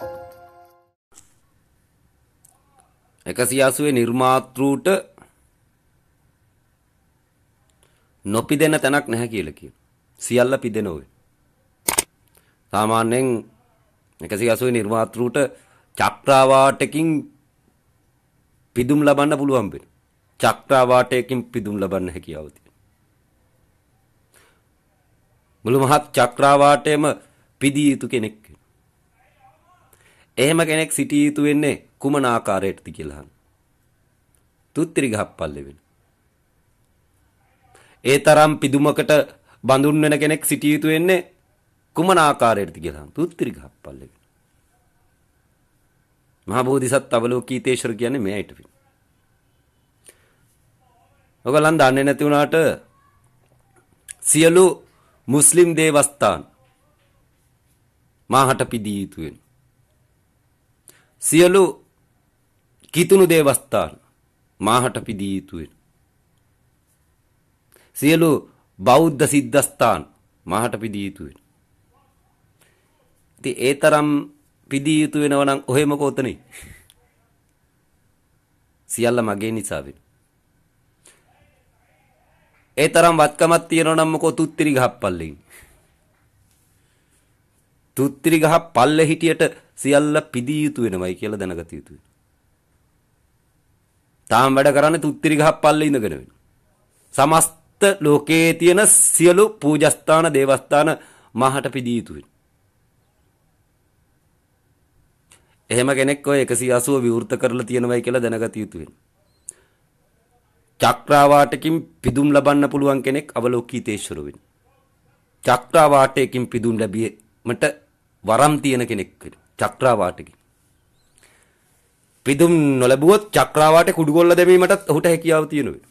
180 නිර්මාතෘට නොපිදෙන තැනක් නැහැ කියලා කියන. සියල්ල පිදෙන ඔය. සාමාන්‍යයෙන් 180 නිර්මාතෘට චක්‍රාවාටකින් පිදුම් ලබන්න පුළුවන් වෙන. චක්‍රාවාටයකින් පිදුම් ලබන්න හැකියාව තියෙනවා. මුළු මහත් චක්‍රාවාටයේම පිදී යුතු කෙනෙක් එහෙම කෙනෙක් සිටිය යුතු වෙන්නේ කුමන ආකාරයකටද කියලා අහන. තුත්‍රි ගහප්පල්ලේ වෙන. ඒ තරම් පිදුමකට බඳුන් වෙන කෙනෙක් සිටිය යුතු වෙන්නේ කුමන ආකාරයකටද කියලා අහන. තුත්‍රි ගහප්පල්ලේ වෙන. මහ බෝධිසත් අවලෝකීතේශ්වර කියන්නේ මෙයාට වෙන. ඔයගලන් දන්නේ නැති වුණාට සියලු මුස්ලිම් දේවස්ථාන මාහට පිදී යුතු වෙන. සියලු කිතුණු දේවස්ථාන මාහට පිදී යුතු වෙන. සියලු බෞද්ධ සිද්ධස්ථාන මාහට පිදී යුතු වෙන. ඉතින් ඒ තරම් පිදී යුතු වෙනව නම් ඔහෙම කොතනේ? සියල්ල මගේ නිසා වෙන. ඒ තරම් වත්කමක් තියෙනව නම් මොකෝ තුත්තිරි ගහප්පල්ලෙන්. තුත්තිරි ගහ පල්ල හිටියට සියල්ල පිදී යුතු වෙනවයි කියලා දැනගත යුතුයි. තාම වැඩ කරන්නේ තුත්තිරි ගහ පල්ල ඉඳගෙන වෙන. සමස්ත ලෝකයේ තියෙන සියලු පූජස්ථාන දේවස්ථාන මහට පිදී යුතුයි. එහෙම කෙනෙක් ඔය 180 විවෘත කරලා තියෙනවයි කියලා දැනගත යුතුයි. චක්‍රාවාටකින් පිදුම් ලබන්න පුළුවන් කෙනෙක් අවලෝකිතේශ්වර වෙන. චක්‍රාවාටයකින් පිදුම් ලැබීමට වරම් තියෙන කෙනෙක් වෙනවා. චක්‍රාවාටකින්. පිදුම් නොලැබුවොත් චක්‍රාවාට කුඩු ගොල්ල දැමීමටත් ඔහුට හැකියාව තියෙනවා.